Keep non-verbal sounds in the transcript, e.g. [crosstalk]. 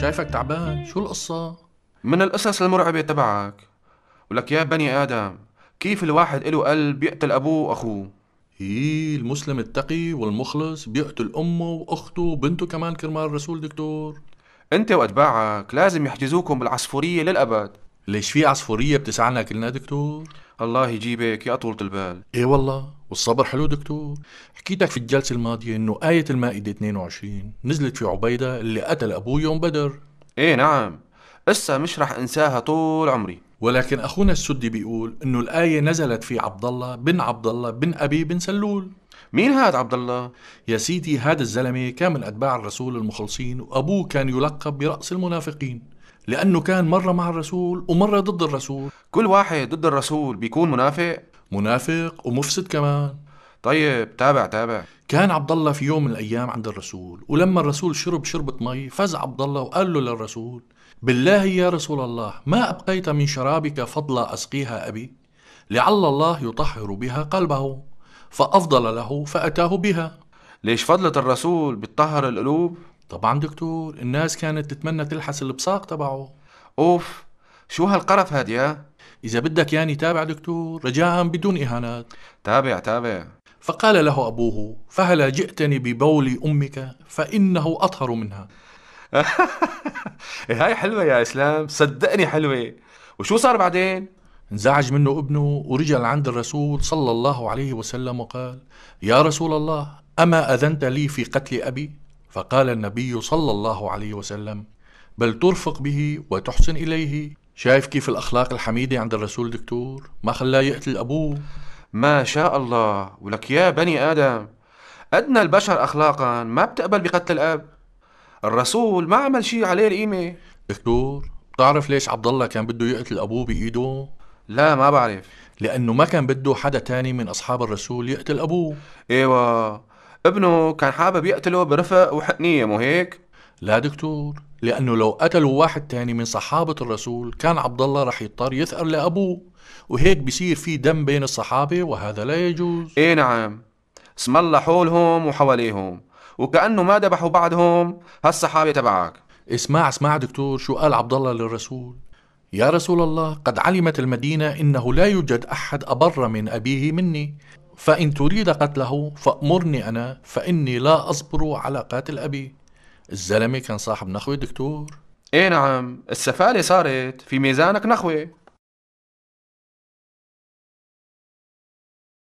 شايفك تعبان شو القصة؟ من القصص المرعبة تبعك ولك يا بني آدم كيف الواحد إله قلب يقتل أبوه وأخوه هي المسلم التقي والمخلص بيقتل أمه وأخته وبنته كمان كرمال الرسول دكتور أنت وأتباعك لازم يحجزوكم بالعصفورية للأبد ليش في عصفورية بتسعنا كلنا دكتور؟ الله يجيبك يا طولة البال إيه والله والصبر حلو دكتور حكيتك في الجلسة الماضية انه آية المائدة 22 نزلت في عبيدة اللي قتل ابوه يوم بدر ايه نعم اسا مش رح انساها طول عمري ولكن اخونا السدي بيقول انه الآية نزلت في عبد الله بن عبد الله بن ابي بن سلول مين هاد عبد الله؟ يا سيدي هذا الزلمة كان من أتباع الرسول المخلصين وأبوه كان يلقب برأس المنافقين لأنه كان مرة مع الرسول ومرة ضد الرسول كل واحد ضد الرسول بيكون منافق؟ منافق ومفسد كمان طيب تابع تابع كان عبد الله في يوم من الايام عند الرسول ولما الرسول شرب شربة مي فز عبد الله وقال له للرسول بالله يا رسول الله ما ابقيت من شرابك فضلا اسقيها ابي لعل الله يطهر بها قلبه فافضل له فاتاه بها ليش فضلة الرسول بتطهر القلوب؟ طبعا دكتور الناس كانت تتمنى تلحس البصاق تبعه اوف شو هالقرف هاد يا إذا بدك ياني تابع دكتور رجاء بدون إهانات تابع تابع فقال له أبوه فهلا جئتني ببول أمك فإنه أطهر منها [laughs] إيه، هاي حلوة يا إسلام صدقني حلوة وشو صار بعدين؟ انزعج منه ابنه ورجع لعند الرسول صلى الله عليه وسلم وقال يا رسول الله أما أذنت لي في قتل أبي؟ فقال النبي صلى الله عليه وسلم بل ترفق به وتحسن إليه شايف كيف الأخلاق الحميدة عند الرسول دكتور ما خلاه يقتل أبوه ما شاء الله ولك يا بني آدم أدنى البشر أخلاقا ما بتقبل بقتل الأب الرسول ما عمل شيء عليه القيمة دكتور بتعرف ليش عبد الله كان بده يقتل أبوه بإيده؟ لا ما بعرف لأنه ما كان بده حدا تاني من أصحاب الرسول يقتل أبوه ايوه ابنه كان حابب يقتله برفق وحقنية مو هيك؟ لا دكتور لأنه لو قتلوا واحد تاني من صحابة الرسول كان عبد الله رح يضطر يثأر لأبوه وهيك بصير في دم بين الصحابة وهذا لا يجوز إيه نعم اسم الله حولهم وحواليهم وكأنه ما ذبحوا بعدهم هالصحابة تبعك اسمع اسمع دكتور شو قال عبد الله للرسول يا رسول الله قد علمت المدينة إنه لا يوجد أحد أبر من أبيه مني فإن تريد قتله فأمرني أنا فإني لا أصبر على قاتل أبي الزلمه كان صاحب نخوه دكتور ايه نعم السفالة صارت في ميزانك نخوة